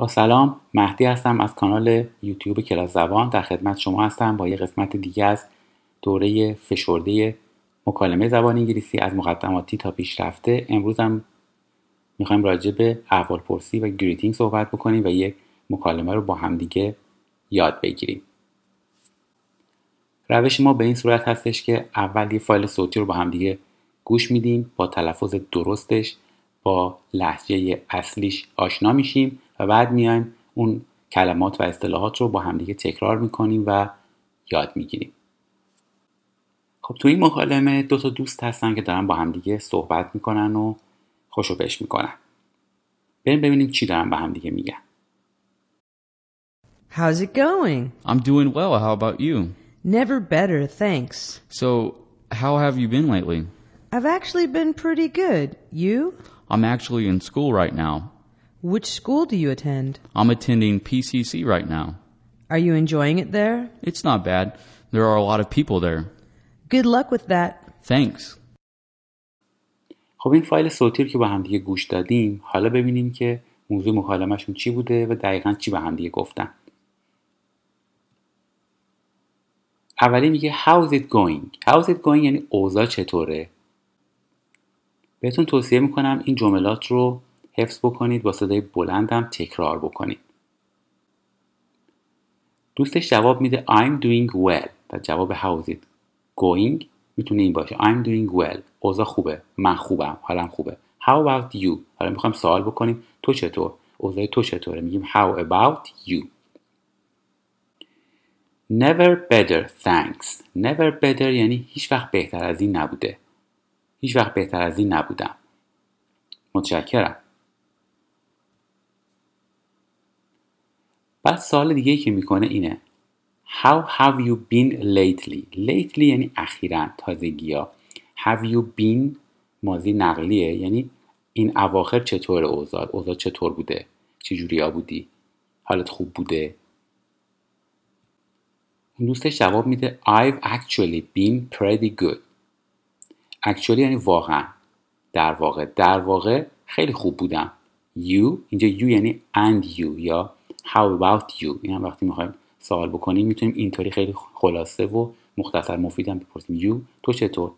با سلام مهدی هستم از کانال یوتیوب کلاس زبان در خدمت شما هستم با یه قسمت دیگه از دوره فشرده مکالمه زبان انگلیسی از مقدماتی تا پیشرفته امروز هم میخوایم راجع به پرسی و گریتینگ صحبت بکنیم و یک مکالمه رو با همدیگه یاد بگیریم روش ما به این صورت هستش که اول یه فایل صوتی رو با همدیگه گوش میدیم با تلفظ درستش با لحجه اصلیش آشنا میشیم و بعد میایم اون کلمات و اصطلاحات رو با همدیگه تکرار میکنیم و یاد میگیریم خب تو این مکالمه دو تا دوست هستن که دارن با همدیگه صحبت میکنن و خوشو بهش میکنن بریم ببینیم چی دارن با همدیگه میگن How's it going? I'm doing well. How about you? Never better, thanks. So, how have you been lately? I've actually been pretty good. You? I'm actually in school right now. Which school do you attend? I'm attending PCC right now. Are you enjoying it there? It's not bad. There are a lot of people there. Good luck with that. Thanks. خب این فایل صوتی رو که با هم دیگه گوش دادیم حالا ببینیم که موضوع مکالمهشون چی بوده و دقیقا چی به دیگه گفتن اولی میگه how's it going how's it going یعنی اوضاع چطوره بهتون توصیه میکنم این جملات رو حفظ بکنید با صدای بلندم تکرار بکنید دوستش جواب میده I'm doing well و جواب هاوزید going میتونه این باشه I'm doing well اوضاع خوبه من خوبم حالم خوبه How about you حالا میخوام سوال بکنیم تو چطور اوضاع تو چطوره میگیم How about you Never better thanks Never better یعنی هیچ وقت بهتر از این نبوده هیچ وقت بهتر از این نبودم متشکرم بعد سال دیگه که میکنه اینه How have you been lately Lately یعنی اخیرا تازگی ها Have you been ماضی نقلیه یعنی این اواخر چطور اوضاع اوضاع چطور بوده چجوری ها بودی حالت خوب بوده اون دوستش جواب میده I've actually been pretty good Actually یعنی واقعا در واقع در واقع خیلی خوب بودم You اینجا you یعنی and you یا how about you این هم وقتی میخوایم سوال بکنیم میتونیم اینطوری خیلی خلاصه و مختصر مفیدم بپرسیم you تو چطور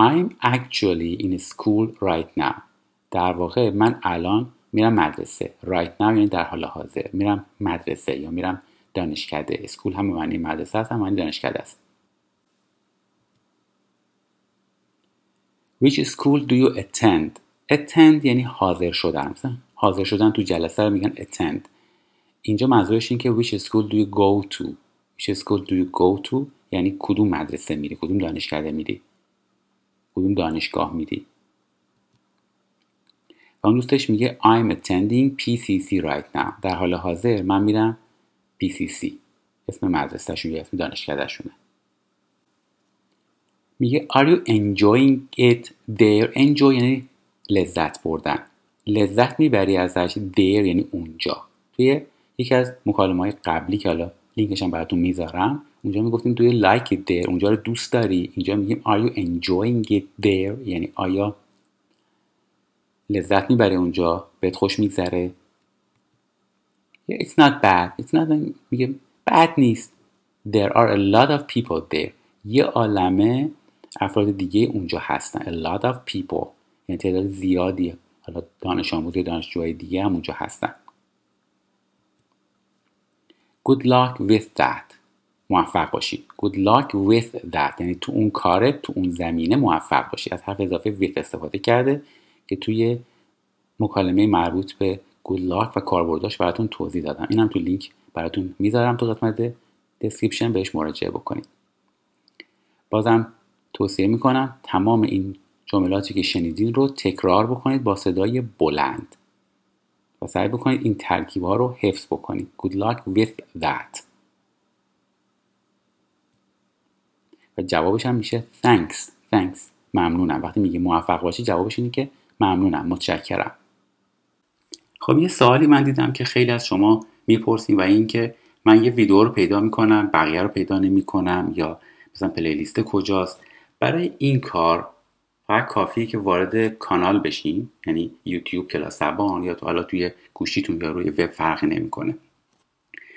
I'm actually in school right now در واقع من الان میرم مدرسه right now یعنی در حال حاضر میرم مدرسه یا میرم دانشکده اسکول هم معنی مدرسه است هم معنی دانشکده است Which school do you attend? Attend یعنی حاضر شدن مثلا حاضر شدن تو جلسه رو میگن attend اینجا منظورش این که which school do you go to which school do you go to یعنی کدوم مدرسه میری کدوم دانشکده میری کدوم دانشگاه میری و اون دوستش میگه I'm attending PCC right now در حال حاضر من میرم PCC اسم مدرسهشون یا اسم شونه میگه Are you enjoying it there enjoy یعنی لذت بردن لذت میبری ازش دیر یعنی اونجا توی یکی از مکالمه های قبلی که حالا لینکش هم براتون میذارم اونجا میگفتیم توی لایک like اونجا رو دوست داری اینجا میگیم are you enjoying it there یعنی آیا لذت میبری اونجا بهت خوش میگذره it's not bad it's not بد نیست there are a lot of people there یه عالمه افراد دیگه اونجا هستن a lot of people یعنی تعداد زیادیه حالا دانش آموز یا دانشجوهای دیگه هم اونجا هستن good luck with that موفق باشید good luck with that یعنی تو اون کاره تو اون زمینه موفق باشی. از حرف اضافه with استفاده کرده که توی مکالمه مربوط به good luck و کاربرداش براتون توضیح دادم اینم تو لینک براتون میذارم تو قسمت دسکریپشن بهش مراجعه بکنید بازم توصیه میکنم تمام این جملاتی که شنیدین رو تکرار بکنید با صدای بلند و سعی بکنید این ترکیب ها رو حفظ بکنید good luck with that و جوابش هم میشه thanks thanks ممنونم وقتی میگه موفق باشی جوابش اینه که ممنونم متشکرم خب یه سوالی من دیدم که خیلی از شما میپرسیم و اینکه من یه ویدیو رو پیدا میکنم بقیه رو پیدا نمیکنم یا مثلا پلیلیست کجاست برای این کار فقط کافیه که وارد کانال بشین یعنی یوتیوب زبان یا تو حالا توی گوشیتون یا روی وب فرقی نمیکنه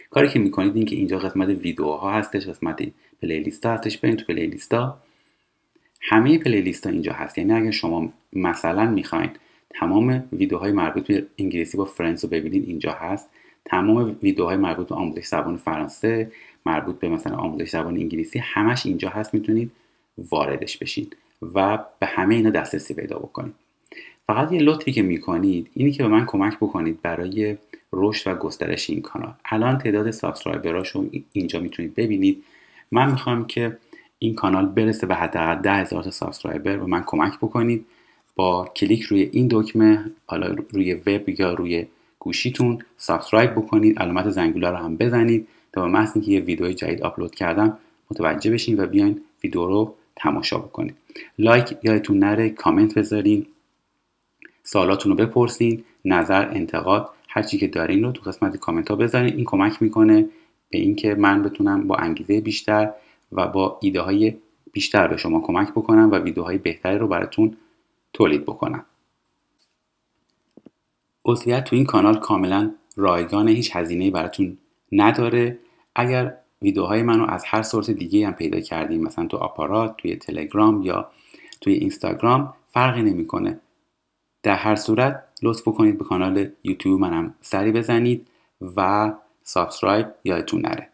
کاری که میکنید این که اینجا قسمت ویدیوها هستش قسمت پلیلیست ها هستش برین تو پلیلیست ها همه پلیلیست ها اینجا هست یعنی اگر شما مثلا میخواین تمام ویدیوهای مربوط به انگلیسی با فرنس ببینید اینجا هست تمام ویدیوهای مربوط به آموزش زبان فرانسه مربوط به مثلا آموزش زبان انگلیسی همش اینجا هست میتونید واردش بشین و به همه اینا دسترسی پیدا بکنید فقط یه لطفی که میکنید اینی که به من کمک بکنید برای رشد و گسترش این کانال الان تعداد سابسکرایبراشو اینجا میتونید ببینید من میخوام که این کانال برسه به حداقل ده هزار سابسکرایبر و من کمک بکنید با کلیک روی این دکمه حالا روی وب یا روی گوشیتون سابسکرایب بکنید علامت زنگوله رو هم بزنید تا به محض یه ویدیو جدید آپلود کردم متوجه بشین و بیاین ویدیو رو تماشا بکنید لایک یادتون نره کامنت بذارین سوالاتون رو بپرسین نظر انتقاد هر چی که دارین رو تو قسمت کامنت ها بذارین این کمک میکنه به اینکه من بتونم با انگیزه بیشتر و با ایده های بیشتر به شما کمک بکنم و ویدیوهای بهتری رو براتون تولید بکنم عضویت تو این کانال کاملا رایگان هیچ هزینه براتون نداره اگر ویدیوهای منو از هر سورس دیگه هم پیدا کردیم مثلا تو آپارات توی تلگرام یا توی اینستاگرام فرقی نمیکنه در هر صورت لطف کنید به کانال یوتیوب منم سری بزنید و سابسکرایب یادتون نره